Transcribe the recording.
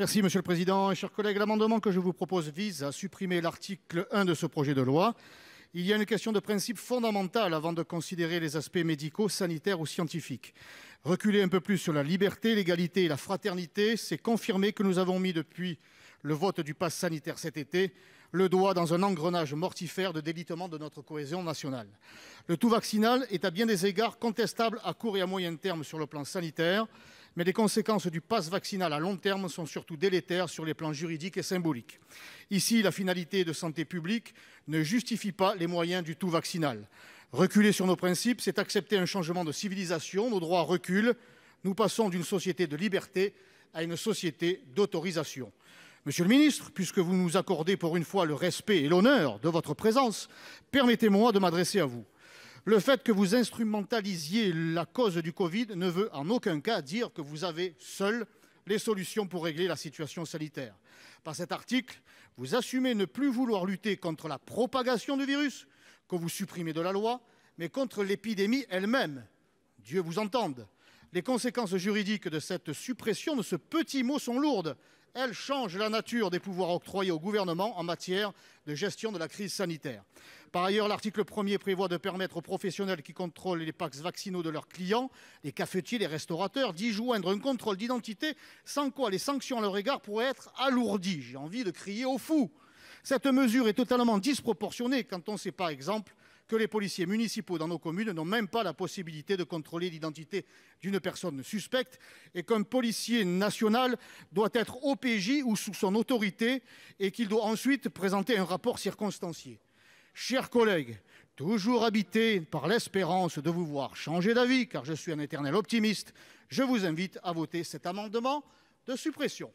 Merci, Monsieur le Président. Chers collègues, l'amendement que je vous propose vise à supprimer l'article 1 de ce projet de loi. Il y a une question de principe fondamentale avant de considérer les aspects médicaux, sanitaires ou scientifiques. Reculer un peu plus sur la liberté, l'égalité et la fraternité, c'est confirmer que nous avons mis depuis le vote du pass sanitaire cet été le doigt dans un engrenage mortifère de délitement de notre cohésion nationale. Le tout vaccinal est à bien des égards contestable à court et à moyen terme sur le plan sanitaire mais les conséquences du pass vaccinal à long terme sont surtout délétères sur les plans juridiques et symboliques. Ici, la finalité de santé publique ne justifie pas les moyens du tout vaccinal. Reculer sur nos principes, c'est accepter un changement de civilisation, nos droits reculent, nous passons d'une société de liberté à une société d'autorisation. Monsieur le ministre, puisque vous nous accordez pour une fois le respect et l'honneur de votre présence, permettez-moi de m'adresser à vous. Le fait que vous instrumentalisiez la cause du Covid ne veut en aucun cas dire que vous avez seul les solutions pour régler la situation sanitaire. Par cet article, vous assumez ne plus vouloir lutter contre la propagation du virus, que vous supprimez de la loi, mais contre l'épidémie elle-même. Dieu vous entende. Les conséquences juridiques de cette suppression de ce petit mot sont lourdes. Elles changent la nature des pouvoirs octroyés au gouvernement en matière de gestion de la crise sanitaire. Par ailleurs, l'article 1er prévoit de permettre aux professionnels qui contrôlent les packs vaccinaux de leurs clients, les cafetiers, les restaurateurs, d'y joindre un contrôle d'identité, sans quoi les sanctions à leur égard pourraient être alourdies. J'ai envie de crier au fou. Cette mesure est totalement disproportionnée quand on sait, par exemple, que les policiers municipaux dans nos communes n'ont même pas la possibilité de contrôler l'identité d'une personne suspecte et qu'un policier national doit être au PJ ou sous son autorité et qu'il doit ensuite présenter un rapport circonstancié. Chers collègues, toujours habité par l'espérance de vous voir changer d'avis, car je suis un éternel optimiste, je vous invite à voter cet amendement de suppression.